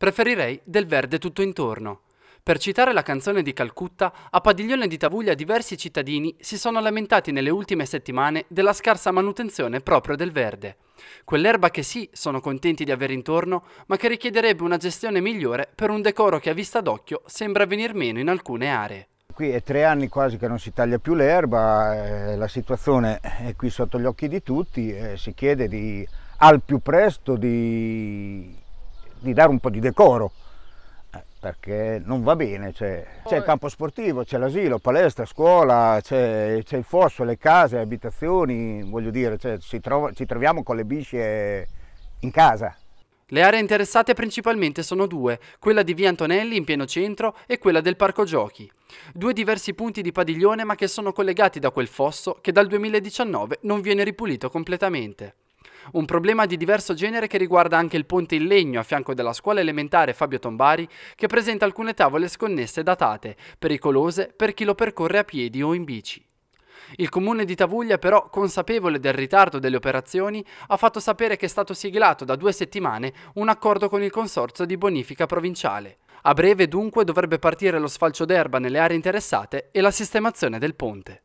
Preferirei del verde tutto intorno. Per citare la canzone di Calcutta, a Padiglione di Tavuglia diversi cittadini si sono lamentati nelle ultime settimane della scarsa manutenzione proprio del verde. Quell'erba che sì, sono contenti di avere intorno, ma che richiederebbe una gestione migliore per un decoro che a vista d'occhio sembra venir meno in alcune aree. Qui è tre anni quasi che non si taglia più l'erba, eh, la situazione è qui sotto gli occhi di tutti, eh, si chiede di, al più presto di di dare un po' di decoro, eh, perché non va bene, c'è, il campo sportivo, c'è l'asilo, palestra, scuola, c'è, il fosso, le case, le abitazioni, voglio dire, cioè, ci, trova, ci troviamo con le bisce eh, in casa. Le aree interessate principalmente sono due, quella di Via Antonelli in pieno centro e quella del Parco Giochi. Due diversi punti di padiglione ma che sono collegati da quel fosso che dal 2019 non viene ripulito completamente. Un problema di diverso genere che riguarda anche il ponte in legno a fianco della scuola elementare Fabio Tombari, che presenta alcune tavole sconnesse datate, pericolose per chi lo percorre a piedi o in bici. Il comune di Tavuglia però, consapevole del ritardo delle operazioni, ha fatto sapere che è stato siglato da due settimane un accordo con il consorzio di bonifica provinciale. A breve dunque dovrebbe partire lo sfalcio d'erba nelle aree interessate e la sistemazione del ponte.